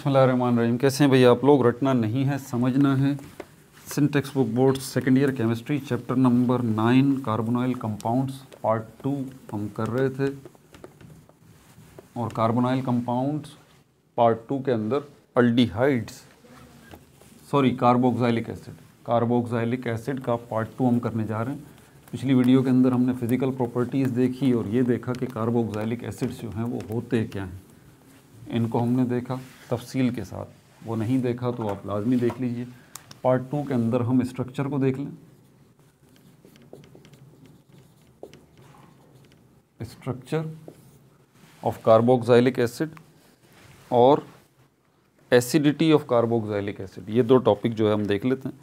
रहीम कैसे हैं भैया आप लोग रटना नहीं है समझना है syntax book board second year chemistry chapter number nine carbonyl compounds part two हम कर रहे थे और कार्बोनाइल कंपाउंड्स पार्ट टू के अंदर aldehydes sorry carboxylic acid carboxylic acid का पार्ट टू हम करने जा रहे हैं पिछली वीडियो के अंदर हमने फिजिकल प्रॉपर्टीज़ देखी और ये देखा कि कार्बोक्साइलिक एसिड्स जो हैं वो होते क्या हैं इनको हमने देखा तफसील के साथ वो नहीं देखा तो आप लाजमी देख लीजिए पार्ट टू के अंदर हम स्ट्रक्चर को देख लें स्ट्रक्चर ऑफ कार्बोक्साइलिक एसिड और एसिडिटी ऑफ कार्बोक्साइलिक एसिड ये दो टॉपिक जो है हम देख लेते हैं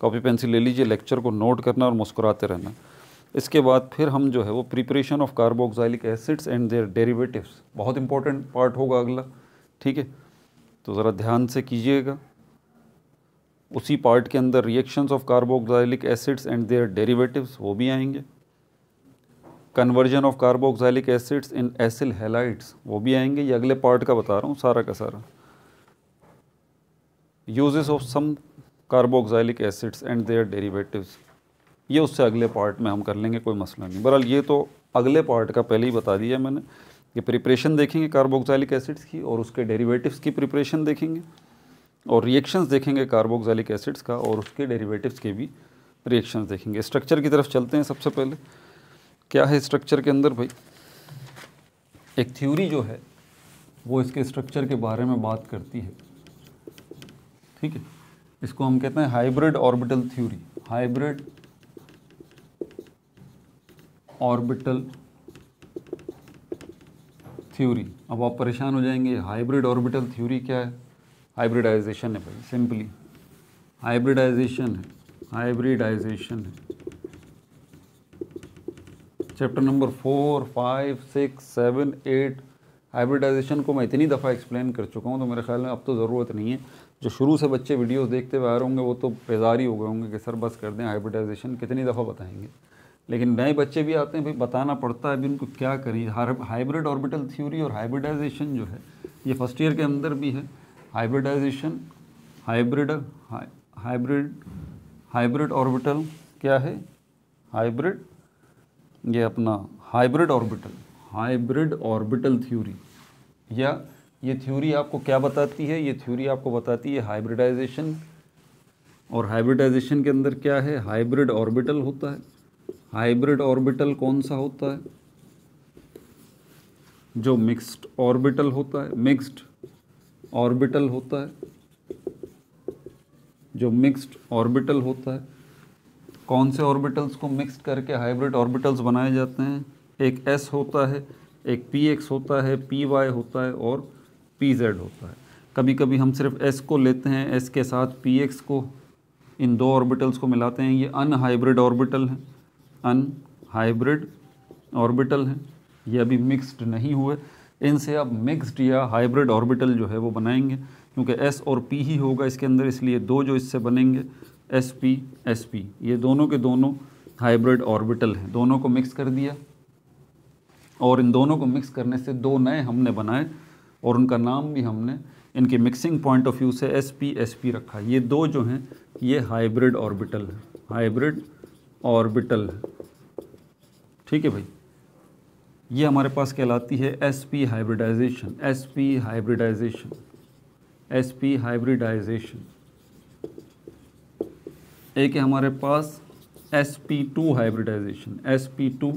कॉपी पेंसिल ले लीजिए लेक्चर को नोट करना और मुस्कुराते रहना इसके बाद फिर हम जो है वो preparation of carboxylic acids and their derivatives बहुत इंपॉर्टेंट पार्ट होगा अगला ठीक है तो ज़रा ध्यान से कीजिएगा उसी पार्ट के अंदर reactions of carboxylic acids and their derivatives वो भी आएंगे conversion of carboxylic acids in acyl halides वो भी आएंगे ये अगले पार्ट का बता रहा हूँ सारा का सारा uses of some carboxylic acids and their derivatives ये उससे अगले पार्ट में हम कर लेंगे कोई मसला नहीं बहरहाल ये तो अगले पार्ट का पहले ही बता दिया मैंने ये प्रिपरेशन देखेंगे कार्बोक्सैलिक एसिड्स की और उसके डेरिवेटिव्स की प्रिपरेशन देखेंगे और रिएक्शंस देखेंगे कार्बोक्सैलिक एसिड्स का और उसके डेरिवेटिव्स के भी रिएक्शंस देखेंगे स्ट्रक्चर की तरफ चलते हैं सबसे पहले क्या है स्ट्रक्चर के अंदर भाई एक थ्योरी जो है वो इसके स्ट्रक्चर के बारे में बात करती है ठीक है इसको हम कहते हैं hybrid orbital theory hybrid orbital theory अब आप परेशान हो जाएंगे हाइब्रिड ऑर्बिटल थ्योरी क्या है हाइब्रिडाइजेशन है भाई सिंपली हाइब्रिडाइजेशन है हाइब्रिडाइजेशन है chapter number four five six seven eight hybridization को मैं इतनी दफ़ा एक्सप्लेन कर चुका हूँ तो मेरे ख्याल में अब तो ज़रूरत नहीं है जो शुरू से बच्चे वीडियोस देखते हुए आ रहे होंगे वो तो बेजारी हो गए होंगे कि सर बस कर दें हाइब्रिडाइजेशन कितनी दफ़ा बताएंगे लेकिन नए बच्चे भी आते हैं भाई बताना पड़ता है अभी उनको क्या करें हाइब्रिड ऑर्बिटल थ्योरी और हाइब्रिडाइजेशन जो है ये फर्स्ट ईयर के अंदर भी है hybridization hybrid hybrid hybrid orbital क्या है हाइब्रिड ये अपना hybrid orbital hybrid orbital theory या ये थ्योरी आपको क्या बताती है ये थ्योरी आपको बताती है हाइब्रिडाइजेशन और हाइब्रिडाइजेशन के अंदर क्या है हाइब्रिड ऑर्बिटल होता है हाइब्रिड ऑर्बिटल कौन सा होता है जो मिक्स्ड ऑर्बिटल होता है मिक्स्ड ऑर्बिटल होता है जो मिक्स्ड ऑर्बिटल होता है कौन से ऑर्बिटल्स को मिक्स करके हाइब्रिड ऑर्बिटल्स बनाए जाते हैं एक एस होता है एक पी एक्स होता है पी वाई होता है और पी जेड होता है कभी कभी हम सिर्फ एस को लेते हैं एस के साथ पी एक्स को इन दो ऑर्बिटल्स को मिलाते हैं ये अनहाइब्रिड ऑर्बिटल हैं अन हाइब्रिड ऑर्बिटल हैं ये अभी मिक्स्ड नहीं हुए इनसे अब मिक्स्ड या हाइब्रिड ऑर्बिटल जो है वो बनाएंगे क्योंकि एस और पी ही होगा इसके अंदर इसलिए दो जो इससे बनेंगे एस पी एस पी ये दोनों के दोनों हाइब्रिड ऑर्बिटल हैं दोनों को मिक्स कर दिया और इन दोनों को मिक्स करने से दो नए हमने बनाए और उनका नाम भी हमने इनके मिक्सिंग पॉइंट ऑफ व्यू से एस पी एस पी रखा ये दो जो हैं ये हाइब्रिड ऑर्बिटल है हाइब्रिड ऑर्बिटल ठीक है भाई ये हमारे पास कहलाती है S P hybridization S P hybridization S P hybridization एक है हमारे पास S P two hybridization S P two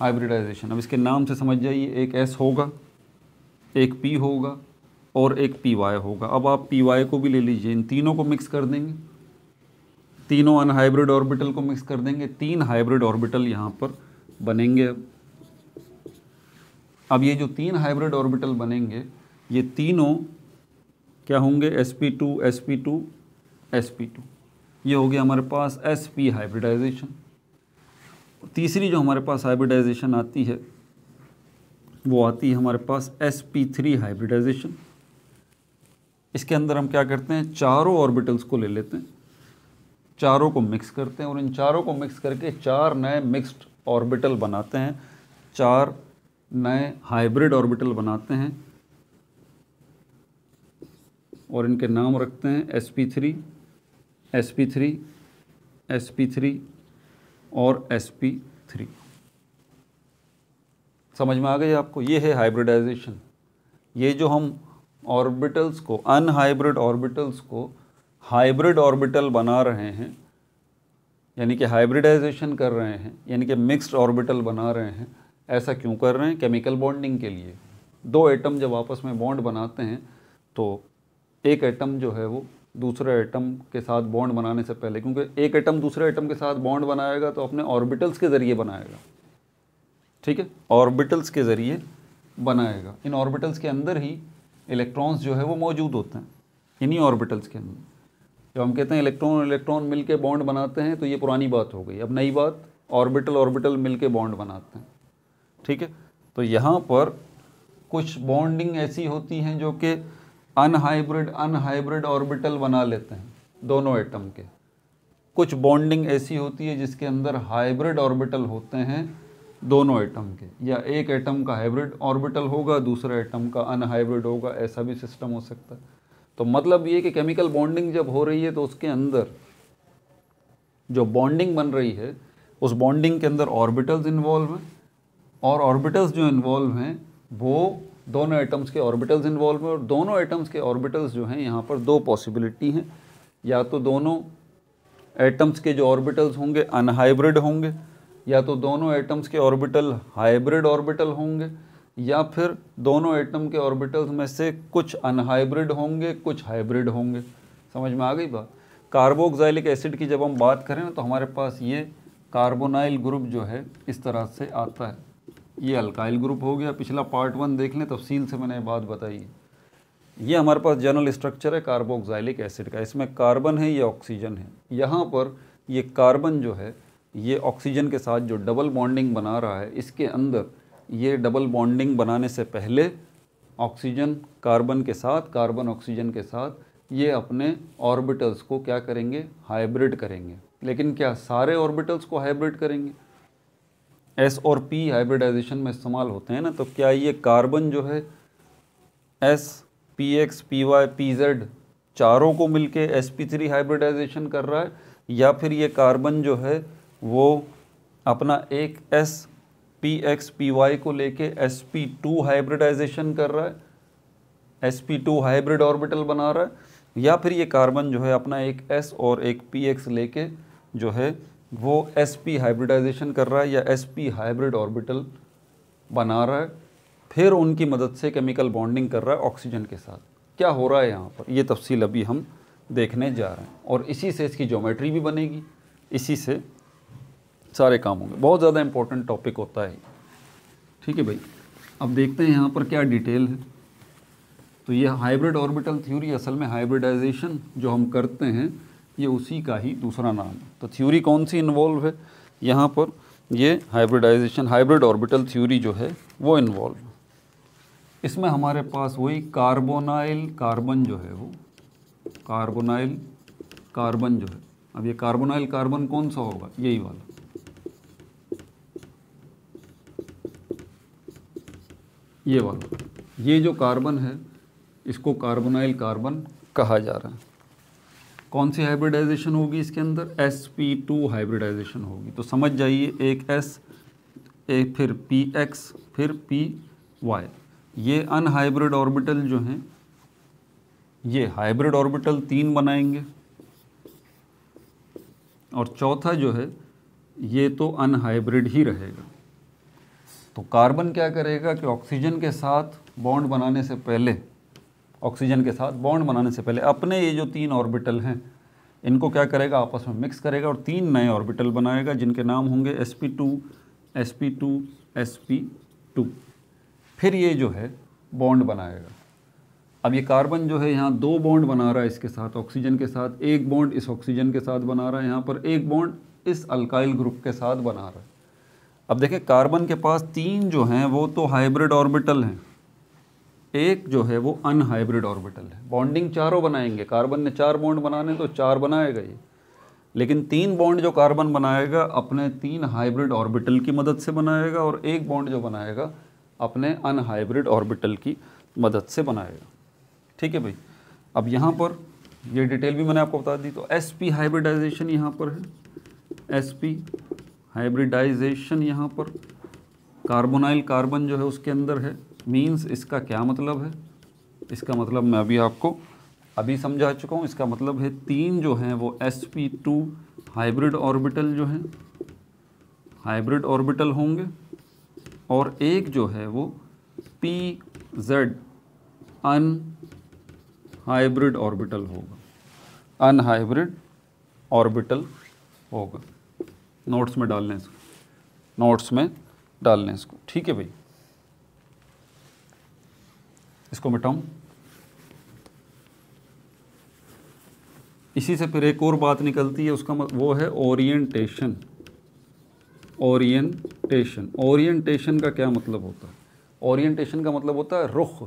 hybridization अब इसके नाम से समझ जाइए एक एस होगा एक पी होगा और एक पी वाई होगा अब आप पी वाई को भी ले लीजिए इन तीनों को मिक्स कर देंगे तीनों अनहाइब्रिड ऑर्बिटल को मिक्स कर देंगे तीन हाइब्रिड ऑर्बिटल यहाँ पर बनेंगे अब अब ये जो तीन हाइब्रिड ऑर्बिटल बनेंगे ये तीनों क्या होंगे sp2 sp2 sp2 ये हो गया हमारे पास sp हाइब्रिडाइजेशन तीसरी जो हमारे पास हाइब्रिडाइजेशन आती है वो आती है हमारे पास sp3 हाइब्रिडाइजेशन इसके अंदर हम क्या करते हैं चारों ऑर्बिटल्स को ले लेते हैं चारों को मिक्स करते हैं और इन चारों को मिक्स करके चार नए मिक्स्ड ऑर्बिटल बनाते हैं चार नए हाइब्रिड ऑर्बिटल बनाते हैं और इनके नाम रखते हैं S P three S P three S P three और एस पी थ्री समझ में आ गई आपको ये है हाइब्रिडाइजेशन ये जो हम ऑर्बिटल्स को अनहाइब्रिड ऑर्बिटल्स को हाइब्रिड ऑर्बिटल बना रहे हैं यानी कि हाइब्रिडाइजेशन कर रहे हैं यानी कि मिक्स्ड ऑर्बिटल बना रहे हैं ऐसा क्यों कर रहे हैं केमिकल बॉन्डिंग के लिए दो एटम जब आपस में बॉन्ड बनाते हैं तो एक एटम जो है वो दूसरे एटम के साथ बॉन्ड बनाने से पहले क्योंकि एक एटम दूसरे एटम के साथ बॉन्ड बनाएगा तो अपने ऑर्बिटल्स के ज़रिए बनाएगा ठीक है ऑर्बिटल्स के ज़रिए बनाएगा इन ऑर्बिटल्स के अंदर ही इलेक्ट्रॉन्स जो है वो मौजूद होते हैं इन्हीं ऑर्बिटल्स के अंदर जब हम कहते हैं इलेक्ट्रॉन इलेक्ट्रॉन मिलके बॉन्ड बनाते हैं तो ये पुरानी बात हो गई अब नई बात ऑर्बिटल ऑर्बिटल मिलके बॉन्ड बनाते हैं ठीक है तो यहाँ पर कुछ बॉन्डिंग ऐसी होती हैं जो कि अनहाइब्रिड अनहाइब्रिड ऑर्बिटल बना लेते हैं दोनों एटम के कुछ बॉन्डिंग ऐसी होती है जिसके अंदर हाइब्रिड ऑर्बिटल होते हैं दोनों एटम के या एक एटम का हाइब्रिड ऑर्बिटल होगा दूसरे एटम का अनहाइब्रिड होगा ऐसा भी सिस्टम हो सकता है तो मतलब ये कि केमिकल बॉन्डिंग जब हो रही है तो उसके अंदर जो बॉन्डिंग बन रही है उस बॉन्डिंग के अंदर ऑर्बिटल्स इन्वॉल्व हैं और ऑर्बिटल्स जो इन्वॉल्व हैं वो दोनों एटम्स के ऑर्बिटल्स इन्वॉल्व हैं और दोनों एटम्स के ऑर्बिटल्स जो हैं यहाँ पर दो पॉसिबिलिटी हैं या तो दोनों एटम्स के जो ऑर्बिटल्स होंगे अनहाइब्रिड होंगे या तो दोनों एटम्स के ऑर्बिटल हाइब्रिड ऑर्बिटल होंगे या फिर दोनों एटम के ऑर्बिटल्स में से कुछ अनहाइब्रिड होंगे कुछ हाइब्रिड होंगे समझ में आ गई बात कार्बोक्साइलिक एसिड की जब हम बात करें ना तो हमारे पास ये कार्बोनाइल ग्रुप जो है इस तरह से आता है ये अल्काइल ग्रुप हो गया पिछला पार्ट वन देख लें तफसील से मैंने बात बताई ये हमारे पास जनरल स्ट्रक्चर है कार्बोक्साइलिक एसिड का इसमें कार्बन है ये ऑक्सीजन है यहाँ पर ये कार्बन जो है ये ऑक्सीजन के साथ जो डबल बॉन्डिंग बना रहा है इसके अंदर ये डबल बॉन्डिंग बनाने से पहले ऑक्सीजन कार्बन के साथ कार्बन ऑक्सीजन के साथ ये अपने ऑर्बिटल्स को क्या करेंगे हाइब्रिड करेंगे लेकिन क्या सारे ऑर्बिटल्स को हाइब्रिड करेंगे एस और पी हाइब्रिडाइजेशन में इस्तेमाल होते हैं ना तो क्या ये कार्बन जो है S P X P Y P Z चारों को मिलके एस पी थ्री हाइब्रिडाइजेशन कर रहा है या फिर ये कार्बन जो है वो अपना एक S P X P Y को लेके एस पी टू हाइब्रिडाइजेशन कर रहा है S P two hybrid orbital बना रहा है या फिर ये कार्बन जो है अपना एक एस और एक पी एक्स लेके जो है वो एस पी हाइब्रिडाइजेशन कर रहा है या एस पी हाइब्रिड ऑर्बिटल बना रहा है फिर उनकी मदद से केमिकल बॉन्डिंग कर रहा है ऑक्सीजन के साथ क्या हो रहा है यहाँ पर ये तफसील अभी हम देखने जा रहे हैं और इसी से इसकी ज्योमेट्री भी बनेगी इसी से सारे काम होंगे बहुत ज़्यादा इम्पोर्टेंट टॉपिक होता है ठीक है भाई अब देखते हैं यहाँ पर क्या डिटेल है तो ये हाइब्रिड ऑर्बिटल थ्योरी असल में हाइब्रिडाइजेशन जो हम करते हैं ये उसी का ही दूसरा नाम है तो थ्योरी कौन सी इन्वॉल्व है यहाँ पर ये हाइब्रिडाइजेशन हाइब्रिड ऑर्बिटल थ्योरी जो है वो इन्वॉल्व है इसमें हमारे पास वही कार्बोनाइल कार्बन जो है वो कार्बोनाइल कार्बन जो है अब ये कार्बोनाइल कार्बन कौन सा होगा यही वाला ये वाला ये जो कार्बन है इसको कार्बोनाइल कार्बन कहा जा रहा है कौन सी हाइब्रिडाइजेशन होगी इसके अंदर एस पी टू हाइब्रिडाइजेशन होगी तो समझ जाइए एक एस ए फिर पी एक्स फिर पी वाई ये अनहाइब्रिड ऑर्बिटल जो हैं ये हाइब्रिड ऑर्बिटल तीन बनाएंगे और चौथा जो है ये तो अनहाइब्रिड ही रहेगा तो कार्बन क्या करेगा कि ऑक्सीजन के साथ बॉन्ड बनाने से पहले ऑक्सीजन के साथ बॉन्ड बनाने से पहले अपने ये जो तीन ऑर्बिटल हैं इनको क्या करेगा आपस में मिक्स करेगा और तीन नए ऑर्बिटल बनाएगा जिनके नाम होंगे S P two S P two S P two फिर ये जो है बॉन्ड बनाएगा अब ये कार्बन जो है यहाँ दो बॉन्ड बना रहा है इसके साथ ऑक्सीजन के साथ एक बॉन्ड इस ऑक्सीजन के साथ बना रहा है यहाँ पर एक बॉन्ड इस अल्काइल ग्रुप के साथ बना रहा है अब देखें कार्बन के पास तीन जो हैं वो तो हाइब्रिड ऑर्बिटल हैं एक जो है वो अनहाइब्रिड ऑर्बिटल है बॉन्डिंग चारों बनाएंगे कार्बन ने चार बॉन्ड बनाने तो चार बनाएगा ये लेकिन तीन बॉन्ड जो कार्बन बनाएगा अपने तीन हाइब्रिड ऑर्बिटल की मदद से बनाएगा और एक बॉन्ड जो बनाएगा अपने अनहाइब्रिड ऑर्बिटल की मदद से बनाएगा ठीक है भाई अब यहाँ पर ये डिटेल भी मैंने आपको बता दी तो एस पी हाइब्रिडाइजेशन यहाँ पर है एस पी हाइब्रिडाइजेशन यहाँ पर कार्बोनाइल कार्बन जो है उसके अंदर है मीन्स इसका क्या मतलब है इसका मतलब मैं अभी आपको अभी समझा चुका हूँ इसका मतलब है तीन जो हैं वो S P two hybrid orbital जो हैं हाइब्रिड ऑर्बिटल होंगे और एक जो है वो P Z unhybrid orbital होगा अनहाइब्रिड ऑर्बिटल होगा नोट्स में डाल लें इसको नोट्स में डाल लें इसको ठीक है भाई इसको मिटाऊं इसी से फिर एक और बात निकलती है उसका वो है ओरिएंटेशन ओरिएंटेशन ओरिएंटेशन का क्या मतलब होता है ओरिएंटेशन का मतलब होता है रुख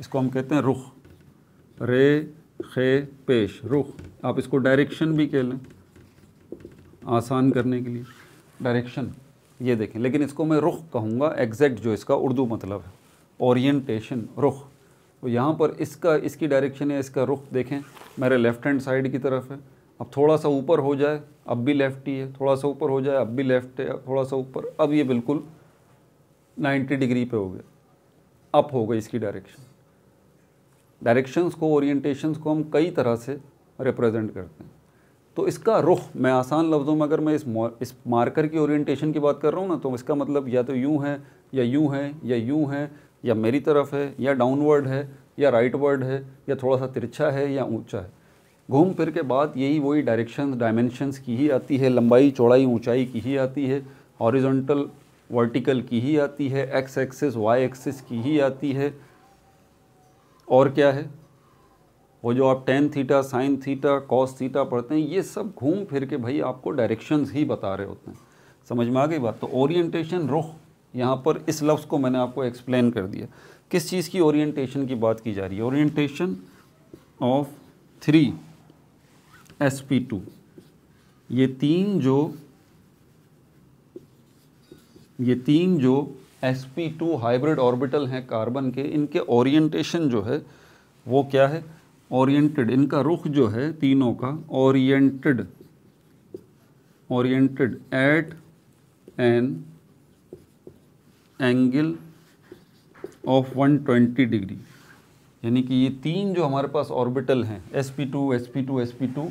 इसको हम कहते हैं रुख रे खे पेश रुख आप इसको डायरेक्शन भी कह लें आसान करने के लिए डायरेक्शन ये देखें लेकिन इसको मैं रुख कहूँगा एग्जैक्ट जो इसका उर्दू मतलब है ओरिएंटेशन रुख तो यहाँ पर इसका इसकी डायरेक्शन या इसका रुख देखें मेरे लेफ़्ट हैंड साइड की तरफ है अब थोड़ा सा ऊपर हो जाए अब भी लेफ़्ट ही है थोड़ा सा ऊपर हो जाए अब भी लेफ़्ट है थोड़ा सा ऊपर अब ये बिल्कुल 90 डिग्री पे हो गया अप हो गई इसकी डायरेक्शन डायरेक्शंस को ओरिएंटेशंस को हम कई तरह से रिप्रेजेंट करते हैं तो इसका रुख मैं आसान लफ्ज़ों में अगर मैं इस इस मार्कर की ओरिएंटेशन की बात कर रहा हूँ ना तो इसका मतलब या तो यूँ है या यूँ है या यूँ है या मेरी तरफ है या डाउनवर्ड है या राइट वर्ड है या थोड़ा सा तिरछा है या ऊंचा है घूम फिर के बाद यही वही डायरेक्शन डायमेंशंस की ही आती है लंबाई चौड़ाई ऊंचाई की ही आती है हॉरिजॉन्टल वर्टिकल की ही आती है एक्स एक्सिस वाई एक्सिस की ही आती है और क्या है वो जो आप tan theta sine theta cos theta पढ़ते हैं ये सब घूम फिर के भाई आपको डायरेक्शंस ही बता रहे होते हैं समझ में आ गई बात तो ओरिएंटेशन रुख यहाँ पर इस लफ्ज़ को मैंने आपको एक्सप्लेन कर दिया किस चीज़ की ओरिएंटेशन की बात की जा रही है orientation of three S P two ये तीन जो ये तीन जो S P two hybrid orbital हैं कार्बन के इनके ओरिएंटेशन जो है वो क्या है ओरिएंटेड इनका रुख जो है तीनों का oriented oriented at an angle of 120 degree यानी कि ये तीन जो हमारे पास ऑर्बिटल हैं sp2 sp2 sp2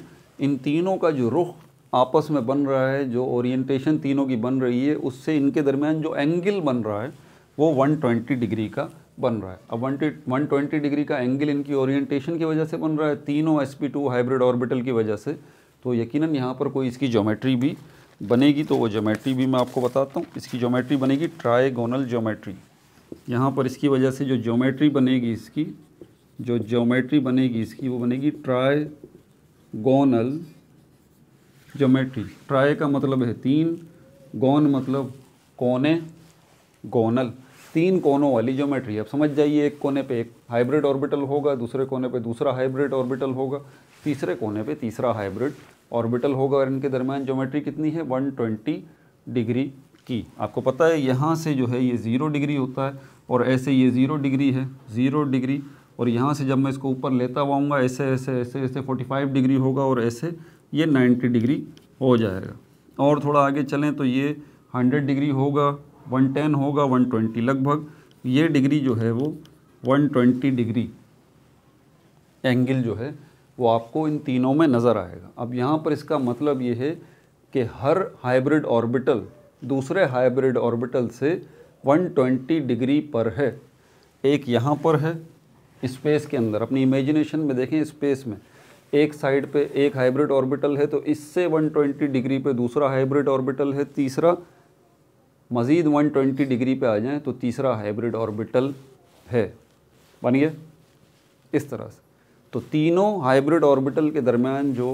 इन तीनों का जो रुख आपस में बन रहा है जो ओरिएंटेशन तीनों की बन रही है उससे इनके दरमियान जो एंगल बन रहा है वो 120 डिग्री का बन रहा है अब वन ट्वेंटी डिग्री का एंगल इनकी ओरिएंटेशन की वजह से बन रहा है तीनों S P two hybrid orbital की वजह से तो यकीनन यहाँ पर कोई इसकी ज्योमेट्री भी बनेगी तो वो ज्योमेट्री भी मैं आपको बताता हूँ इसकी ज्योमेट्री बनेगी ट्राइगोनल ज्योमेट्री यहाँ पर इसकी वजह से जो ज्योमेट्री बनेगी इसकी जो ज्योमेट्री बनेगी इसकी वो बनेगी ट्राइगोनल ज्योमेट्री ट्राई का मतलब है तीन गौन मतलब कोने गोनल तीन कोनों वाली ज्योमेट्री अब समझ जाइए एक कोने पे एक हाइब्रिड ऑर्बिटल होगा दूसरे कोने पे दूसरा हाइब्रिड ऑर्बिटल होगा तीसरे कोने पे तीसरा हाइब्रिड ऑर्बिटल होगा और इनके दरमियान ज्योमेट्री कितनी है 120 डिग्री की आपको पता है यहाँ से जो है ये ज़ीरो डिग्री होता है और ऐसे ये ज़ीरो डिग्री है ज़ीरो डिग्री और यहाँ से जब मैं इसको ऊपर लेता हुआ ऐसे ऐसे ऐसे ऐसे फोर्टी डिग्री होगा और ऐसे ये नाइन्टी डिग्री हो जाएगा और थोड़ा आगे चलें तो ये हंड्रेड डिग्री होगा 110 होगा 120 लगभग ये डिग्री जो है वो 120 डिग्री एंगल जो है वो आपको इन तीनों में नज़र आएगा अब यहाँ पर इसका मतलब ये है कि हर हाइब्रिड ऑर्बिटल दूसरे हाइब्रिड ऑर्बिटल से 120 डिग्री पर है एक यहाँ पर है स्पेस के अंदर अपनी इमेजिनेशन में देखें स्पेस में एक साइड पे एक हाइब्रिड ऑर्बिटल है तो इससे 120 डिग्री पे दूसरा हाइब्रिड ऑर्बिटल है तीसरा मज़ीद 120 डिग्री पे आ जाएं तो तीसरा हाइब्रिड ऑर्बिटल है बन गया इस तरह से तो तीनों हाइब्रिड ऑर्बिटल के दरमियान जो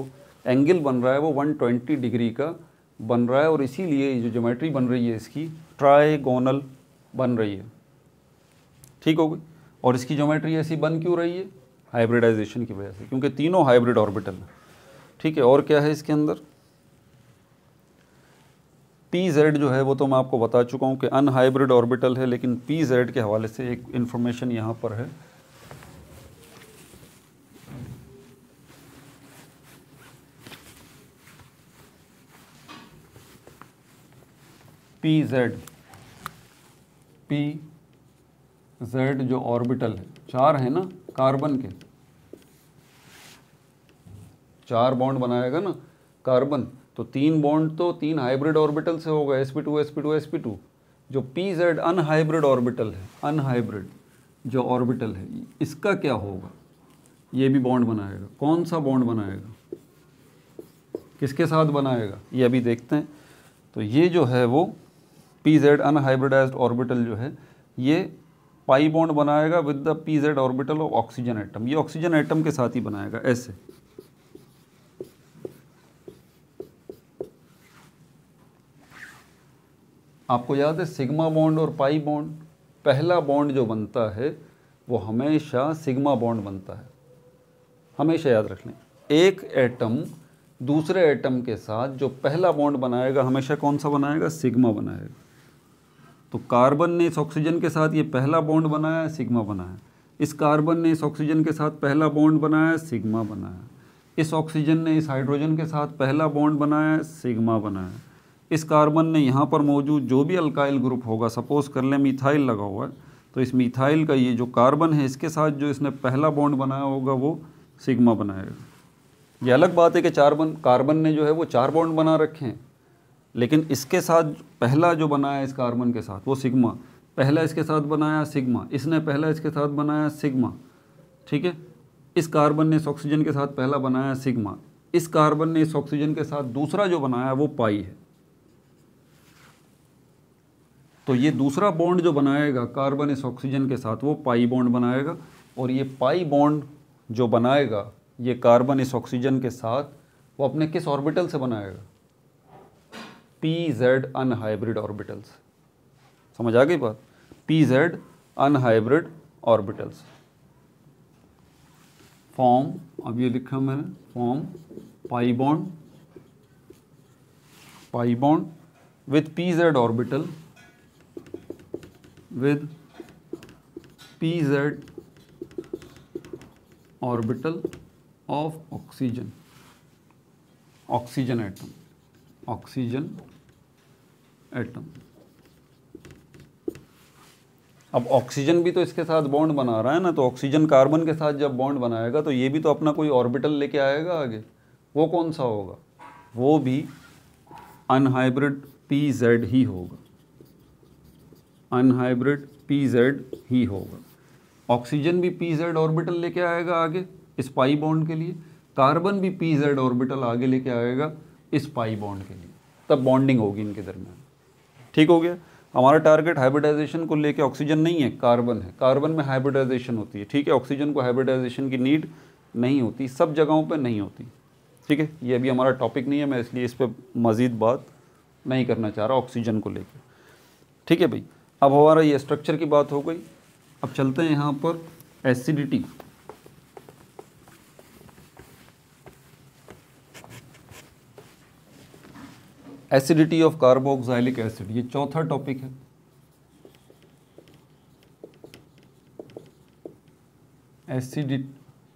एंगल बन रहा है वो 120 डिग्री का बन रहा है और इसीलिए जो ज्योमेट्री बन रही है इसकी ट्राइगोनल बन रही है ठीक हो गई और इसकी ज्योमेट्री ऐसी बन क्यों रही है हाइब्रिडाइजेशन की वजह से क्योंकि तीनों हाइब्रिड ऑर्बिटल ठीक है और क्या है इसके अंदर पी जेड जो है वो तो मैं आपको बता चुका हूँ कि अनहाइब्रिड ऑर्बिटल है लेकिन पी जेड के हवाले से एक इन्फॉर्मेशन यहाँ पर है पी जेड पी जेड जो ऑर्बिटल है चार है ना कार्बन के चार बॉन्ड बनाएगा ना कार्बन तो तीन बॉन्ड तो तीन हाइब्रिड ऑर्बिटल से होगा S P two S P two S P two जो पी जेड अनहाइब्रिड ऑर्बिटल है अनहाइब्रिड जो ऑर्बिटल है इसका क्या होगा ये भी बॉन्ड बनाएगा कौन सा बॉन्ड बनाएगा किसके साथ बनाएगा ये अभी देखते हैं तो ये जो है वो पी जेड अनहाइब्रिडाइज ऑर्बिटल जो है ये पाई बॉन्ड बनाएगा with the P Z orbital of oxygen atom ये ऑक्सीजन आइटम के साथ ही बनाएगा ऐसे आपको याद है सिग्मा बॉन्ड और पाई बॉन्ड पहला बॉन्ड जो बनता है वो हमेशा सिग्मा बॉन्ड बनता है हमेशा याद रख लें एक एटम दूसरे एटम के साथ जो पहला बॉन्ड बनाएगा हमेशा कौन सा बनाएगा सिग्मा बनाएगा तो कार्बन ने इस ऑक्सीजन के साथ ये पहला बॉन्ड बनाया सिग्मा बनाया इस कार्बन ने इस ऑक्सीजन के साथ पहला बॉन्ड बनाया सिग्मा बनाया इस ऑक्सीजन ने इस हाइड्रोजन के साथ पहला बॉन्ड बनाया सिग्मा बनाया इस कार्बन ने यहाँ पर मौजूद जो भी अल्काइल ग्रुप होगा सपोज कर लें मिथाइल लगा हुआ है तो इस मिथाइल का ये जो कार्बन है इसके साथ जो इसने पहला बॉन्ड बनाया होगा वो सिग्मा बनाएगा ये अलग बात है कि चार बन कार्बन ने जो है वो चार बॉन्ड बना रखे हैं लेकिन इसके साथ पहला जो बनाया इस कार्बन के साथ वो सिग्मा पहला इसके साथ बनाया सिग्मा इसने पहला इसके साथ बनाया सिग्मा ठीक है इस कार्बन ने इस ऑक्सीजन के साथ पहला बनाया सिग्मा इस कार्बन ने इस ऑक्सीजन के साथ दूसरा जो बनाया वो पाई है तो ये दूसरा बॉन्ड जो बनाएगा कार्बन इस ऑक्सीजन के साथ वो पाई बॉन्ड बनाएगा और ये पाई बॉन्ड जो बनाएगा ये कार्बन इस ऑक्सीजन के साथ वो अपने किस ऑर्बिटल से बनाएगा पी जेड अनहाइब्रिड ऑर्बिटल्स समझ आ गई बात P Z unhybrid orbitals form अब ये लिखा मैंने form pi bond pi bond with P Z orbital with pz orbital of oxygen oxygen atom oxygen atom अब ऑक्सीजन भी तो इसके साथ बॉन्ड बना रहा है ना तो ऑक्सीजन कार्बन के साथ जब बॉन्ड बनाएगा तो ये भी तो अपना कोई ऑर्बिटल लेके आएगा आगे वो कौन सा होगा वो भी अनहाइब्रिड पी जेड ही होगा अनहाइब्रिड पी जेड ही होगा ऑक्सीजन भी पी जेड ऑर्बिटल लेके आएगा आगे स्पाई बॉन्ड के लिए कार्बन भी पी जेड ऑर्बिटल आगे लेके आएगा स्पाई बॉन्ड के लिए तब बॉन्डिंग होगी इनके दरमियान ठीक हो गया हमारा टारगेट हाइब्रिडाइजेशन को लेके ऑक्सीजन नहीं है कार्बन है कार्बन में हाइब्रिडाइजेशन होती है ठीक है ऑक्सीजन को हाइब्रिडाइजेशन की नीड नहीं होती सब जगहों पर नहीं होती ठीक है ये अभी हमारा टॉपिक नहीं है मैं इसलिए इस पर मज़ीद बात नहीं करना चाह रहा ऑक्सीजन को लेकर ठीक है भाई अब हमारा ये स्ट्रक्चर की बात हो गई अब चलते हैं यहाँ पर acidity acidity of carboxylic acid ये चौथा टॉपिक है acidity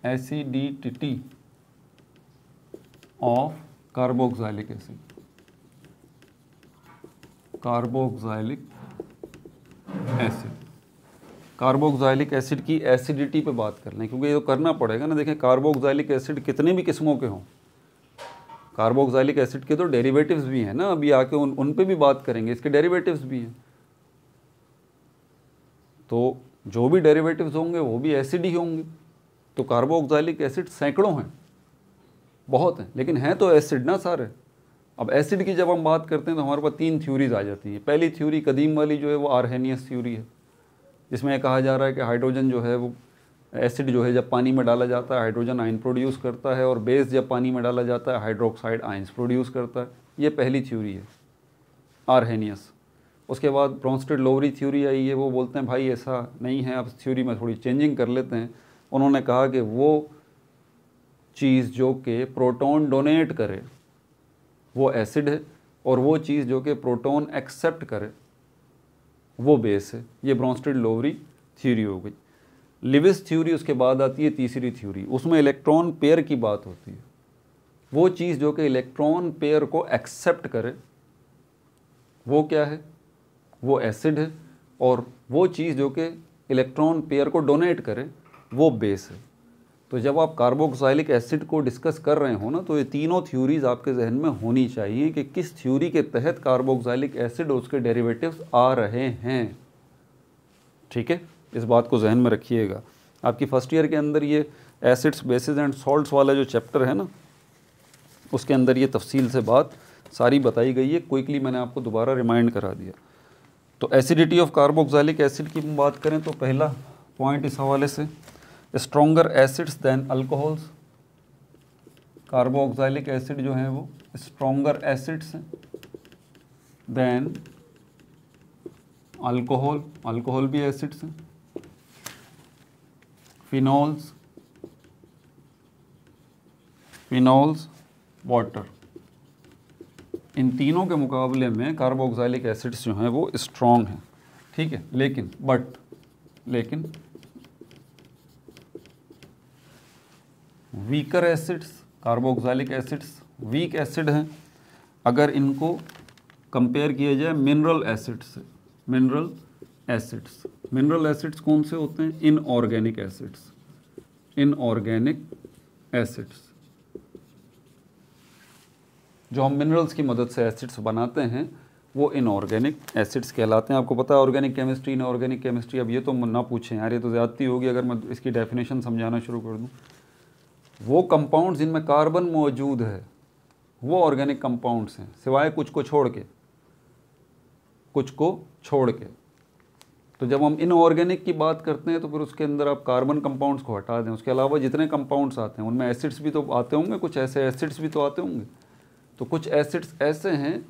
acidity of carboxylic acid carboxylic acid carboxylic acid की एसिडिटी पे बात कर लें क्योंकि ये तो करना पड़ेगा ना देखें कार्बोक्साइलिक एसिड कितने भी किस्मों के हों कार्बोक्साइलिक एसिड के तो डेरिवेटिव्स भी हैं ना अभी आके उन उन पे भी बात करेंगे इसके डेरिवेटिव्स भी हैं तो जो भी डेरिवेटिव्स होंगे वो भी एसिड ही होंगे तो कार्बोक्साइलिक एसिड सैकड़ों हैं बहुत हैं लेकिन हैं तो एसिड ना सारे अब एसिड की जब हम बात करते हैं तो हमारे पास तीन थ्योरीज आ जाती हैं पहली थ्योरी कदीम वाली जो है वो आरहेनियस थ्योरी है जिसमें कहा जा रहा है कि हाइड्रोजन जो है वो एसिड जो है जब पानी में डाला जाता है हाइड्रोजन आयन प्रोड्यूस करता है और बेस जब पानी में डाला जाता है हाइड्रोक्साइड आयन्स प्रोड्यूस करता है ये पहली थ्योरी है आरहेनियस उसके बाद ब्रॉन्स्टेड लोवरी थ्योरी आई है वो बोलते हैं भाई ऐसा नहीं है अब थ्योरी में थोड़ी चेंजिंग कर लेते हैं उन्होंने कहा कि वो चीज़ जो कि प्रोटॉन डोनेट करे वो एसिड है और वो चीज़ जो कि प्रोटोन एक्सेप्ट करे वो बेस है ये ब्रॉन्स्टेड लोवरी थ्योरी हो गई लिविस थ्योरी उसके बाद आती है तीसरी थ्योरी उसमें इलेक्ट्रॉन पेयर की बात होती है वो चीज़ जो कि इलेक्ट्रॉन पेयर को एक्सेप्ट करे वो क्या है वो एसिड है और वो चीज़ जो कि इलेक्ट्रॉन पेयर को डोनेट करे वो बेस है तो जब आप कार्बोक्साइलिक एसिड को डिस्कस कर रहे हो ना तो ये तीनों थ्योरीज आपके जहन में होनी चाहिए कि किस थ्योरी के तहत कार्बोक्साइलिक एसिड और उसके डेरिवेटिव्स आ रहे हैं ठीक है इस बात को जहन में रखिएगा आपकी फर्स्ट ईयर के अंदर ये एसिड्स बेसिस एंड सॉल्ट्स वाला जो चैप्टर है ना उसके अंदर ये तफसील से बात सारी बताई गई है क्विकली मैंने आपको दोबारा रिमाइंड करा दिया तो एसिडिटी ऑफ कार्बोक्साइलिक एसिड की बात करें तो पहला पॉइंट इस हवाले से stronger acids than alcohols oxalic acid जो है वो स्ट्रोंगर एसिड्स हैं दैन अल्कोहल अल्कोहल भी एसिड्स हैं फिनॉल्स फिनॉल्स वाटर इन तीनों के मुकाबले में कार्बोक्साइलिक एसिड्स जो हैं वो स्ट्रॉन्ग हैं ठीक है लेकिन बट लेकिन weaker acids carboxylic acids weak acid हैं अगर इनको कंपेयर किया जाए मिनरल एसिड्स से मिनरल एसिड्स मिनरल एसिड्स कौन से होते हैं इनऑर्गेनिक एसिड्स इनऑर्गेनिक एसिड्स जो हम मिनरल्स की मदद से एसिड्स बनाते हैं वो इनऑर्गेनिक एसिड्स कहलाते हैं आपको पता है ऑर्गेनिक केमिस्ट्री इनऑर्गेनिक केमिस्ट्री अब ये तो ना पूछें यार ये तो ज़्यादती होगी अगर मैं इसकी डेफिनेशन समझाना शुरू कर दूँ वो कंपाउंड जिनमें कार्बन मौजूद है वो ऑर्गेनिक कंपाउंड्स हैं सिवाय कुछ को छोड़ के कुछ को छोड़ के तो जब हम इनऑर्गेनिक की बात करते हैं तो फिर उसके अंदर आप कार्बन कंपाउंड्स को हटा दें उसके अलावा जितने कंपाउंड्स आते हैं उनमें एसिड्स भी तो आते होंगे कुछ ऐसे एसिड्स भी तो आते होंगे तो कुछ एसिड्स ऐसे हैं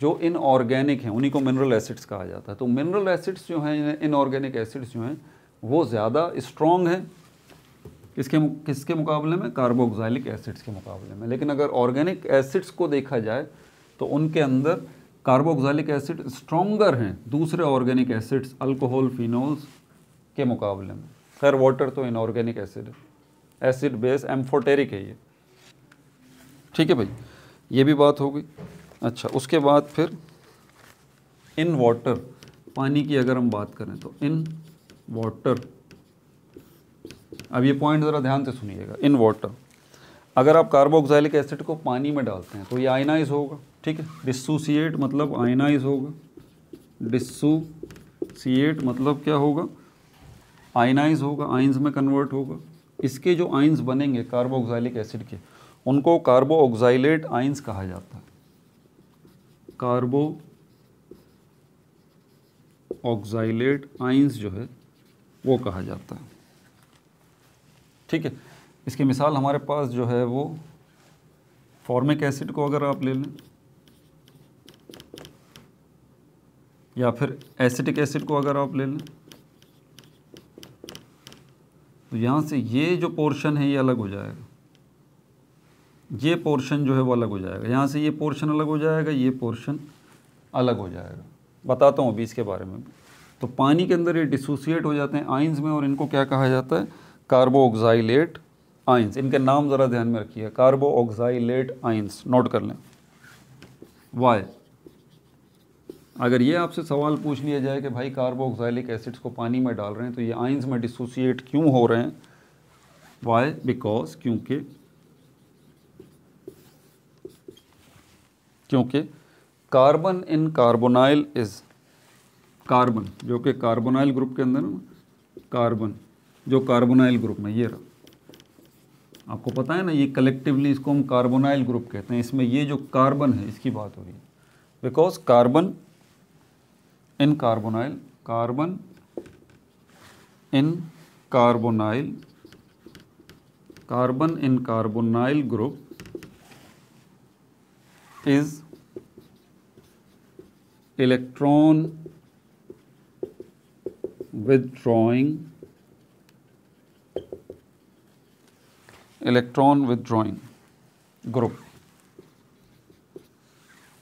जो इनऑर्गेनिक हैं उन्हीं को मिनरल एसिड्स कहा जाता है तो मिनरल एसिड्स जो हैं इनऑर्गेनिक एसिड्स जो हैं वो ज़्यादा स्ट्रॉन्ग हैं किसके किसके मुकाबले में कार्बोक्साइलिक एसिड्स के मुकाबले में लेकिन अगर ऑर्गेनिक एसिड्स को देखा जाए तो उनके अंदर कार्बोक्साइलिक एसिड स्ट्रॉन्गर हैं दूसरे ऑर्गेनिक एसिड्स अल्कोहल फिनोल्स के मुकाबले में खैर वाटर तो इनऑर्गेनिक एसिड है एसिड बेस एम्फोटेरिक है ये ठीक है भाई ये भी बात हो गई अच्छा उसके बाद फिर इन वाटर पानी की अगर हम बात करें तो इन वाटर अब ये पॉइंट ज़रा ध्यान से सुनिएगा इन वाटर अगर आप कार्बोक्साइलिक एसिड को पानी में डालते हैं तो ये आयनाइज होगा ठीक है डिसोसिएट मतलब आयनाइज होगा डिसोसिएट मतलब क्या होगा आयनाइज होगा आइंस में कन्वर्ट होगा इसके जो आइंस बनेंगे कार्बोक्साइलिक एसिड के उनको ऑक्साइलेट आइंस कहा जाता है कार्बो ऑक्साइलेट आइंस जो है वो कहा जाता है ठीक है इसकी मिसाल हमारे पास जो है वो फॉर्मिक एसिड को अगर आप ले लें या फिर एसिटिक एसिड को अगर आप ले लें तो यहाँ से ये जो पोर्शन है ये अलग हो जाएगा ये पोर्शन जो है वो अलग हो जाएगा यहाँ से ये पोर्शन अलग हो जाएगा ये पोर्शन अलग हो जाएगा बताता हूँ अभी इसके बारे में तो पानी के अंदर ये डिसोसिएट हो जाते हैं आइंस में और इनको क्या कहा जाता है ऑक्साइलेट आइंस इनके नाम ज़रा ध्यान में रखिए ऑक्साइलेट आइंस नोट कर लें वाई अगर ये आपसे सवाल पूछ लिया जाए कि भाई ऑक्साइलिक एसिड्स को पानी में डाल रहे हैं तो ये आइंस में डिसोसिएट क्यों हो रहे हैं वाई बिकॉज क्योंकि क्योंकि carbon in carbonyl is carbon जो कि कार्बोनाइल ग्रुप के अंदर ना कार्बन जो कार्बोनाइल ग्रुप में ये रहा आपको पता है ना ये कलेक्टिवली इसको हम कार्बोनाइल ग्रुप कहते हैं इसमें ये जो कार्बन है इसकी बात हो रही है because carbon in carbonyl carbon in carbonyl carbon in carbonyl group is electron withdrawing electron withdrawing group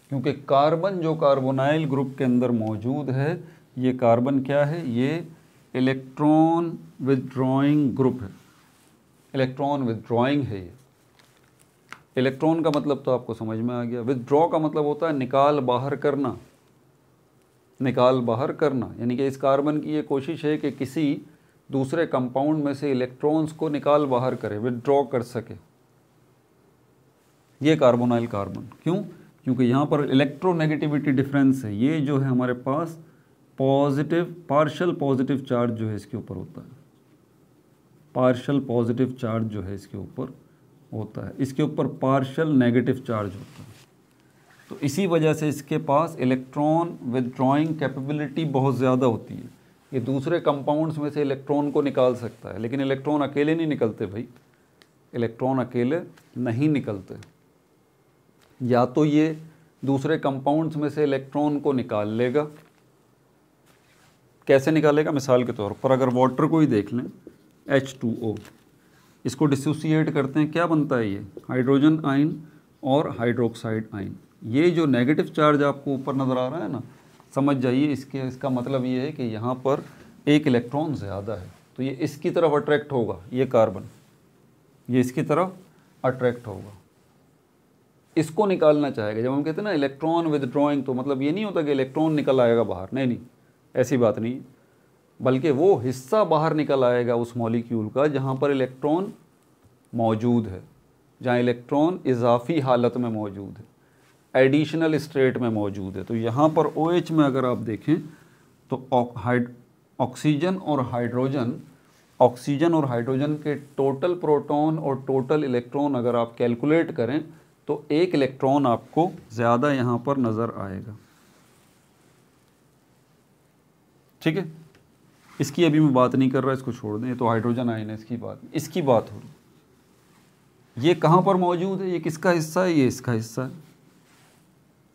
क्योंकि कार्बन जो कार्बोनाइल ग्रुप के अंदर मौजूद है ये कार्बन क्या है ये इलेक्ट्रॉन विदड्रॉइंग ग्रुप है इलेक्ट्रॉन विदड्रॉइंग है ये इलेक्ट्रॉन का मतलब तो आपको समझ में आ गया विदड्रॉ का मतलब होता है निकाल बाहर करना निकाल बाहर करना यानी कि इस कार्बन की ये कोशिश है कि किसी दूसरे कंपाउंड में से इलेक्ट्रॉन्स को निकाल बाहर करे विदड्रॉ कर सके ये कार्बोनाइल कार्बन क्यों क्योंकि यहाँ पर इलेक्ट्रोनेगेटिविटी डिफरेंस है ये जो है हमारे पास पॉजिटिव पार्शल पॉजिटिव चार्ज जो है इसके ऊपर होता है पार्शल पॉजिटिव चार्ज जो है इसके ऊपर होता है इसके ऊपर पार्शल नेगेटिव चार्ज होता है तो इसी वजह से इसके पास इलेक्ट्रॉन विदड्रॉइंग कैपेबिलिटी बहुत ज़्यादा होती है ये दूसरे कंपाउंड्स में से इलेक्ट्रॉन को निकाल सकता है लेकिन इलेक्ट्रॉन अकेले नहीं निकलते भाई इलेक्ट्रॉन अकेले नहीं निकलते या तो ये दूसरे कंपाउंड्स में से इलेक्ट्रॉन को निकाल लेगा कैसे निकालेगा मिसाल के तौर पर अगर वाटर को ही देख लें एच टू ओ इसको डिसोसिएट करते हैं क्या बनता है ये हाइड्रोजन आइन और हाइड्रोक्साइड आइन ये जो नेगेटिव चार्ज आपको ऊपर नज़र आ रहा है ना समझ जाइए इसके इसका मतलब ये है कि यहाँ पर एक इलेक्ट्रॉन ज़्यादा है तो ये इसकी तरफ अट्रैक्ट होगा ये कार्बन ये इसकी तरफ अट्रैक्ट होगा इसको निकालना चाहेगा जब हम कहते हैं ना इलेक्ट्रॉन विदड्रॉइंग तो मतलब ये नहीं होता कि इलेक्ट्रॉन निकल आएगा बाहर नहीं नहीं ऐसी बात नहीं बल्कि वो हिस्सा बाहर निकल आएगा उस मॉलिक्यूल का जहाँ पर इलेक्ट्रॉन मौजूद है जहाँ इलेक्ट्रॉन इजाफी हालत में मौजूद है एडिशनल स्टेट में मौजूद है तो यहाँ पर ओ OH में अगर आप देखें तो ऑक्सीजन और हाइड्रोजन ऑक्सीजन और हाइड्रोजन के टोटल प्रोटॉन और टोटल इलेक्ट्रॉन अगर आप कैलकुलेट करें तो एक इलेक्ट्रॉन आपको ज़्यादा यहाँ पर नज़र आएगा ठीक है इसकी अभी मैं बात नहीं कर रहा इसको छोड़ दें तो हाइड्रोजन आयन है इसकी बात इसकी बात हो रही ये कहाँ पर मौजूद है ये किसका हिस्सा है ये इसका हिस्सा है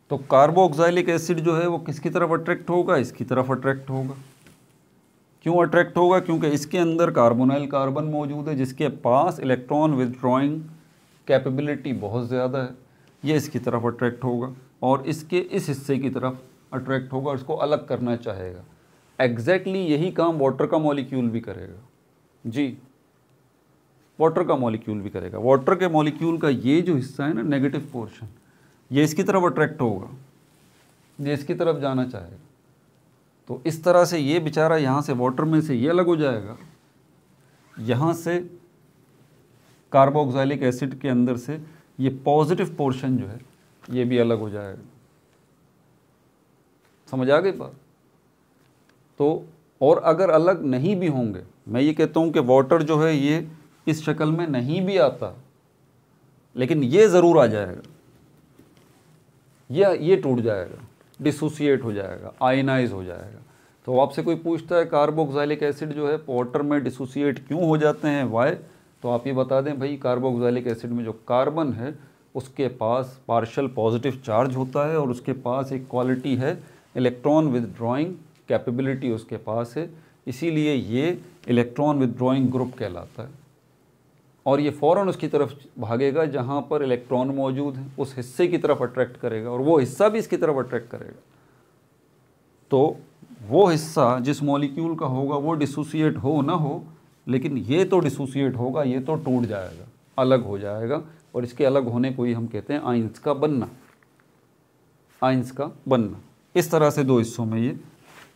तो कार्बोक्साइलिक एसिड जो है वो किसकी तरफ अट्रैक्ट होगा इसकी तरफ अट्रैक्ट होगा क्यों अट्रैक्ट होगा क्योंकि इसके अंदर कार्बोनाइल कार्बन मौजूद है जिसके पास इलेक्ट्रॉन विदड्रॉइंग कैपेबिलिटी बहुत ज़्यादा है ये इसकी तरफ अट्रैक्ट होगा और इसके इस हिस्से की तरफ अट्रैक्ट होगा इसको अलग करना चाहेगा एग्जैक्टली exactly यही काम वाटर का मॉलिक्यूल भी करेगा जी वाटर का मॉलिक्यूल भी करेगा वाटर के मॉलिक्यूल का ये जो हिस्सा है ना नेगेटिव पोर्शन ये इसकी तरफ अट्रैक्ट होगा ये इसकी तरफ जाना चाहेगा तो इस तरह से ये बेचारा यहाँ से वाटर में से ये अलग हो जाएगा यहाँ से कार्बोक्साइलिक एसिड के अंदर से ये पॉजिटिव पोर्शन जो है ये भी अलग हो जाएगा समझ आ गई बात तो और अगर अलग नहीं भी होंगे मैं ये कहता हूँ कि वाटर जो है ये इस शक्ल में नहीं भी आता लेकिन ये ज़रूर आ जाएगा या ये टूट जाएगा डिसोसिएट हो जाएगा आयनाइज हो जाएगा तो आपसे कोई पूछता है कार्बोक्साइलिक एसिड जो है वाटर में डिसोसिएट क्यों हो जाते हैं वाई तो आप ये बता दें भाई कार्बोक्साइलिक एसिड में जो कार्बन है उसके पास पार्शल पॉजिटिव चार्ज होता है और उसके पास एक क्वालिटी है इलेक्ट्रॉन विदड्रॉइंग कैपेबिलिटी उसके पास है इसीलिए ये इलेक्ट्रॉन विदड्रॉइंग ग्रुप कहलाता है और ये फ़ौरन उसकी तरफ भागेगा जहाँ पर इलेक्ट्रॉन मौजूद हैं उस हिस्से की तरफ अट्रैक्ट करेगा और वो हिस्सा भी इसकी तरफ अट्रैक्ट करेगा तो वो हिस्सा जिस मॉलिक्यूल का होगा वो डिसोसिएट हो ना हो लेकिन ये तो डिसोसिएट होगा ये तो टूट जाएगा अलग हो जाएगा और इसके अलग होने को ही हम कहते हैं आइंस का बनना आइंस का बनना इस तरह से दो हिस्सों में ये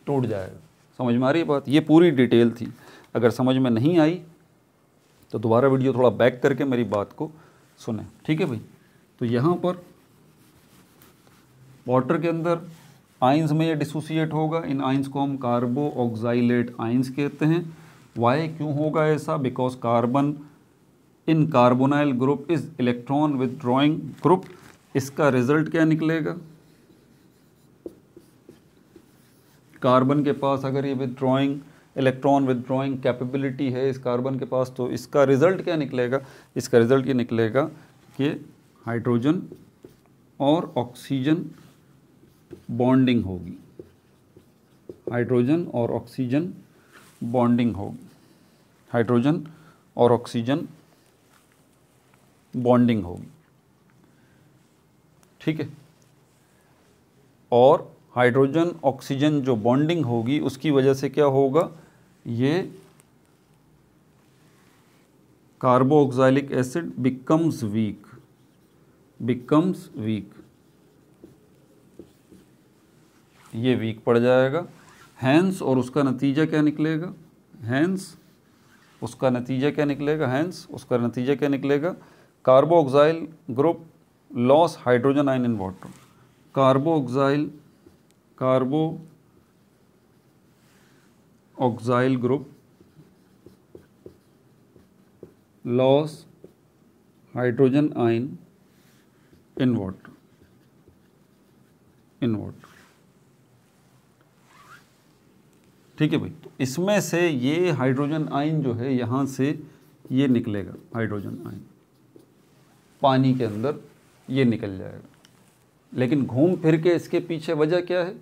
टूट जाएगा समझ में आ रही बात ये पूरी डिटेल थी अगर समझ में नहीं आई तो दोबारा वीडियो थोड़ा बैक करके मेरी बात को सुने ठीक है भाई तो यहाँ पर वाटर के अंदर आइंस में ये डिसोसिएट होगा इन आइंस को हम कार्बो ऑक्साइलेट आइंस कहते हैं वाई क्यों होगा ऐसा because carbon in carbonyl group is electron withdrawing group इसका रिजल्ट क्या निकलेगा कार्बन के पास अगर ये विदड्रॉइंग इलेक्ट्रॉन विदड्रॉइंग कैपेबिलिटी है इस कार्बन के पास तो इसका रिज़ल्ट क्या निकलेगा इसका रिज़ल्ट ये निकलेगा कि हाइड्रोजन और ऑक्सीजन बॉन्डिंग होगी हाइड्रोजन और ऑक्सीजन बॉन्डिंग होगी हाइड्रोजन और ऑक्सीजन बॉन्डिंग होगी ठीक है और हाइड्रोजन ऑक्सीजन जो बॉन्डिंग होगी उसकी वजह से क्या होगा ये carboxylic acid becomes weak becomes weak ये वीक पड़ जाएगा हैंस और उसका नतीजा क्या निकलेगा हैंस उसका नतीजा क्या निकलेगा हैंस उसका नतीजा क्या निकलेगा carboxyl group loss hydrogen ion in water carbo carboxyl carbo oxyl group loss hydrogen ion in water in water ठीक है भाई तो इसमें से ये हाइड्रोजन आयन जो है यहां से ये निकलेगा हाइड्रोजन आयन पानी के अंदर ये निकल जाएगा लेकिन घूम फिर के इसके पीछे वजह क्या है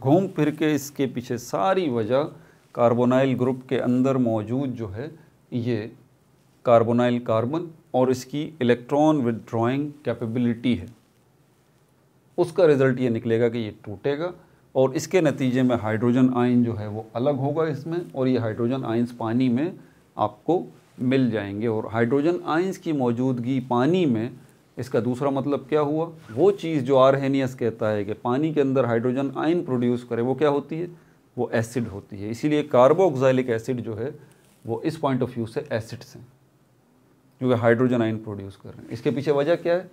घूम फिर के इसके पीछे सारी वजह कार्बोनाइल ग्रुप के अंदर मौजूद जो है ये कार्बोनाइल कार्बन और इसकी इलेक्ट्रॉन विदड्रॉइंग कैपेबिलिटी है उसका रिज़ल्ट ये निकलेगा कि ये टूटेगा और इसके नतीजे में हाइड्रोजन आयन जो है वो अलग होगा इसमें और ये हाइड्रोजन आइंस पानी में आपको मिल जाएंगे और हाइड्रोजन आइंस की मौजूदगी पानी में इसका दूसरा मतलब क्या हुआ वो चीज़ जो आरहेनियस कहता है कि पानी के अंदर हाइड्रोजन आयन प्रोड्यूस करे वो क्या होती है वो एसिड होती है इसीलिए कार्बोक्साइलिक एसिड जो है वो इस पॉइंट ऑफ व्यू से एसिड्स हैं क्योंकि हाइड्रोजन आइन प्रोड्यूस कर रहे हैं इसके पीछे वजह क्या है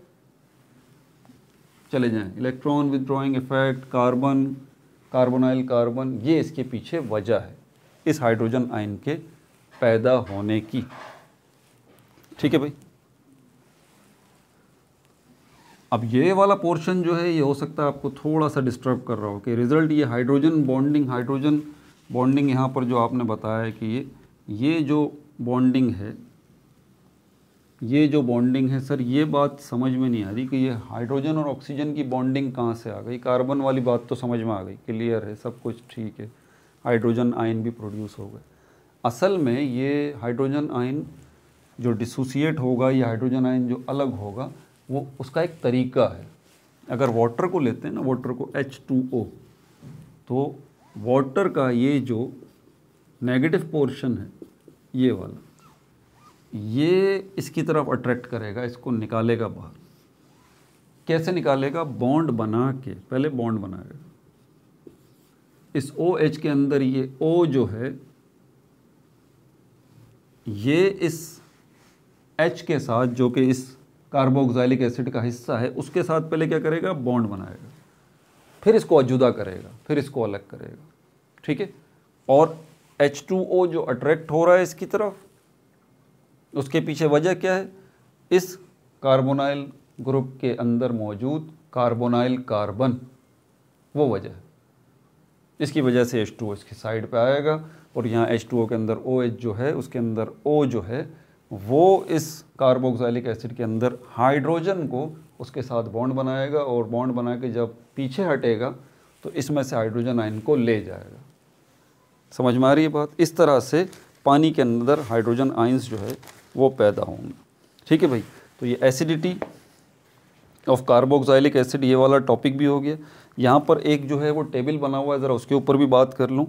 चले जाएं electron withdrawing effect carbon carbonyl carbon ये इसके पीछे वजह है इस हाइड्रोजन आयन के पैदा होने की ठीक है भाई अब ये वाला पोर्शन जो है ये हो सकता है आपको थोड़ा सा डिस्टर्ब कर रहा हो कि रिज़ल्ट ये हाइड्रोजन बॉन्डिंग हाइड्रोजन बॉन्डिंग यहाँ पर जो आपने बताया है कि ये ये जो बॉन्डिंग है ये जो बॉन्डिंग है सर ये बात समझ में नहीं आ रही कि ये हाइड्रोजन और ऑक्सीजन की बॉन्डिंग कहाँ से आ गई कार्बन वाली बात तो समझ में आ गई क्लियर है सब कुछ ठीक है हाइड्रोजन आयन भी प्रोड्यूस हो गए असल में ये हाइड्रोजन आयन जो डिसोसिएट होगा या हाइड्रोजन आयन जो अलग होगा वो उसका एक तरीका है अगर वाटर को लेते हैं ना वाटर को एच टू ओ तो वाटर का ये जो नेगेटिव पोर्शन है ये वाला ये इसकी तरफ अट्रैक्ट करेगा इसको निकालेगा बाहर कैसे निकालेगा बॉन्ड बना के पहले बॉन्ड बनाएगा इस ओ एच के अंदर ये ओ जो है ये इस एच के साथ जो कि इस कार्बोक्साइलिक एसिड का हिस्सा है उसके साथ पहले क्या करेगा बॉन्ड बनाएगा फिर इसको अजुदा करेगा फिर इसको अलग करेगा ठीक है और H2O जो अट्रैक्ट हो रहा है इसकी तरफ उसके पीछे वजह क्या है इस कार्बोनाइल ग्रुप के अंदर मौजूद कार्बोनाइल कार्बन वो वजह है इसकी वजह से H2O इसके साइड पे आएगा और यहाँ H2O के अंदर OH जो है उसके अंदर O जो है वो इस कार्बोक्साइलिक एसिड के अंदर हाइड्रोजन को उसके साथ बॉन्ड बनाएगा और बॉन्ड बना के जब पीछे हटेगा तो इसमें से हाइड्रोजन आयन को ले जाएगा समझ में आ रही है बात इस तरह से पानी के अंदर हाइड्रोजन आइंस जो है वो पैदा होंगे ठीक है भाई तो ये एसिडिटी ऑफ कार्बोक्साइलिक एसिड ये वाला टॉपिक भी हो गया यहाँ पर एक जो है वो टेबल बना हुआ है ज़रा उसके ऊपर भी बात कर लूँ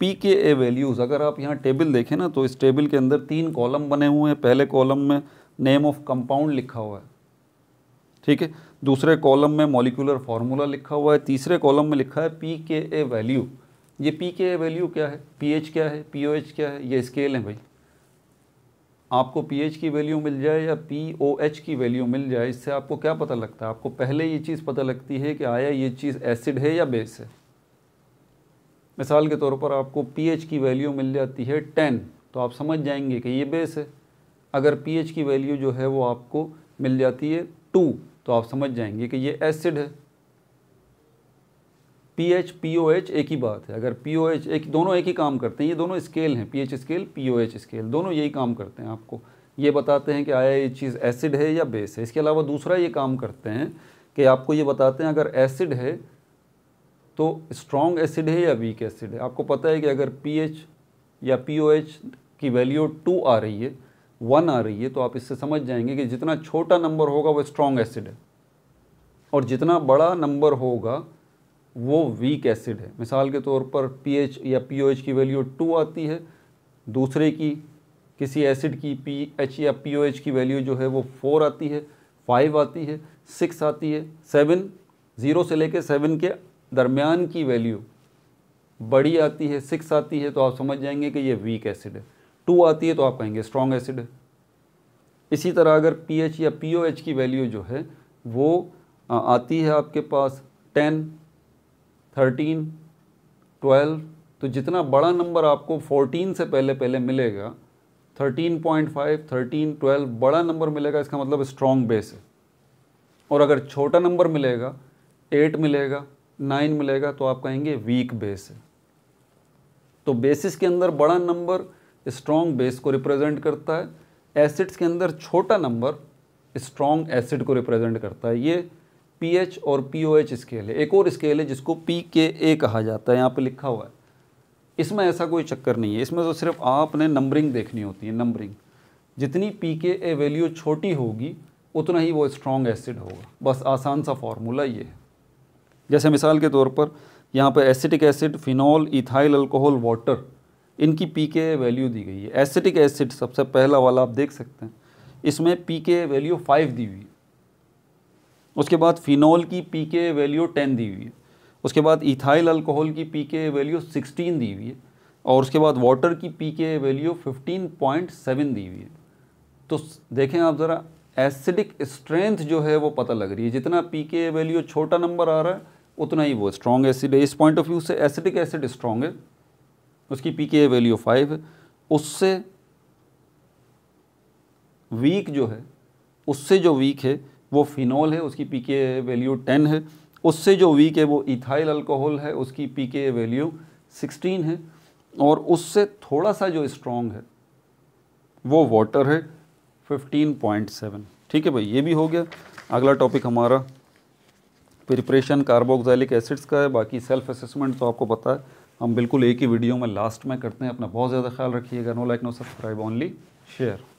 पी के ए वैल्यूज़ अगर आप यहाँ टेबल देखें ना तो इस टेबल के अंदर तीन कॉलम बने हुए हैं पहले कॉलम में नेम ऑफ कंपाउंड लिखा हुआ है ठीक है दूसरे कॉलम में मॉलिकुलर फार्मूला लिखा हुआ है तीसरे कॉलम में लिखा है पी के ए वैल्यू ये पी के ए वैल्यू क्या है पी एच क्या है पी ओ एच क्या है ये स्केल है भाई आपको पी एच की वैल्यू मिल जाए या पी ओ एच की वैल्यू मिल जाए इससे आपको क्या पता लगता है आपको पहले ये चीज़ पता लगती है कि आया ये चीज़ एसिड है या बेस है मिसाल के तौर पर आपको पीएच की वैल्यू मिल जाती है टेन तो आप समझ जाएंगे कि ये बेस है अगर पीएच की वैल्यू जो है वो आपको मिल जाती है टू तो आप समझ जाएंगे कि ये एसिड है पीएच पीओएच एक ही बात है अगर पीओएच एक दोनों एक ही काम करते हैं ये दोनों स्केल हैं पीएच स्केल पीओएच स्केल दोनों यही काम करते हैं आपको ये बताते हैं कि आया ये चीज़ एसिड है या बेस है इसके अलावा दूसरा ये काम करते हैं कि आपको ये बताते हैं अगर एसिड है तो स्ट्रॉन्ग एसिड है या वीक एसिड है आपको पता है कि अगर पी या पी की वैल्यू टू आ रही है वन आ रही है तो आप इससे समझ जाएंगे कि जितना छोटा नंबर होगा वो स्ट्रॉन्ग एसिड है और जितना बड़ा नंबर होगा वो वीक एसिड है मिसाल के तौर पर पीएच या पीओएच की वैल्यू टू आती है दूसरे की किसी एसिड की पीएच या पीओएच की वैल्यू जो है वो फोर आती है फाइव आती है सिक्स आती है सेवन ज़ीरो से लेके सेवन के दरमियान की वैल्यू बड़ी आती है सिक्स आती है तो आप समझ जाएंगे कि ये वीक एसिड है टू आती है तो आप कहेंगे स्ट्रॉन्ग एसिड है इसी तरह अगर पीएच या पीओएच की वैल्यू जो है वो आती है आपके पास टेन थर्टीन ट्वेल्व तो जितना बड़ा नंबर आपको फोर्टीन से पहले पहले मिलेगा thirteen point five thirteen twelve बड़ा नंबर मिलेगा इसका मतलब स्ट्रॉन्ग बेस है और अगर छोटा नंबर मिलेगा एट मिलेगा नाइन मिलेगा तो आप कहेंगे वीक बेस है तो बेसिस के अंदर बड़ा नंबर स्ट्रॉन्ग बेस को रिप्रेजेंट करता है एसिड्स के अंदर छोटा नंबर स्ट्रॉन्ग एसिड को रिप्रेजेंट करता है ये पीएच और पीओएच स्केल है एक और स्केल है जिसको पी के ए कहा जाता है यहाँ पे लिखा हुआ है इसमें ऐसा कोई चक्कर नहीं है इसमें तो सिर्फ आपने नंबरिंग देखनी होती है नंबरिंग जितनी पी के ए वैल्यू छोटी होगी उतना ही वो स्ट्रॉन्ग एसिड होगा बस आसान सा फॉर्मूला ये है जैसे मिसाल के तौर पर यहाँ पर acetic acid phenol ethyl alcohol water इनकी पी के वैल्यू दी गई है एसिटिक एसिड सबसे पहला वाला आप देख सकते हैं इसमें पी के वैल्यू फाइव दी हुई है उसके बाद फिनॉल की पी के वैल्यू टेन दी हुई है उसके बाद इथाइल अल्कोहल की पी के वैल्यू सिक्सटीन दी हुई है और उसके बाद वाटर की P K value fifteen point seven दी हुई है तो देखें आप ज़रा एसिडिक स्ट्रेंथ जो है वो पता लग रही है जितना पी के वैल्यू छोटा नंबर आ रहा है उतना ही वो स्ट्रॉन्ग एसिड है इस पॉइंट ऑफ व्यू से एसिडिक एसिड स्ट्रॉन्ग है उसकी पी के वैल्यू फाइव है उससे वीक जो है उससे जो वीक है वो फिनॉल है उसकी पी के वैल्यू टेन है उससे जो वीक है वो इथाइल अल्कोहल है उसकी पी के वैल्यू सिक्सटीन है और उससे थोड़ा सा जो स्ट्रॉन्ग है वो वाटर है फिफ्टीन पॉइंट सेवन ठीक है भाई ये भी हो गया अगला टॉपिक हमारा प्रिपरेशन कार्बोक्सैलिक एसिड्स का है बाकी सेल्फ असेसमेंट तो आपको पता है हम बिल्कुल एक ही वीडियो में लास्ट में करते हैं अपना बहुत ज़्यादा ख्याल रखिएगा no like no subscribe only share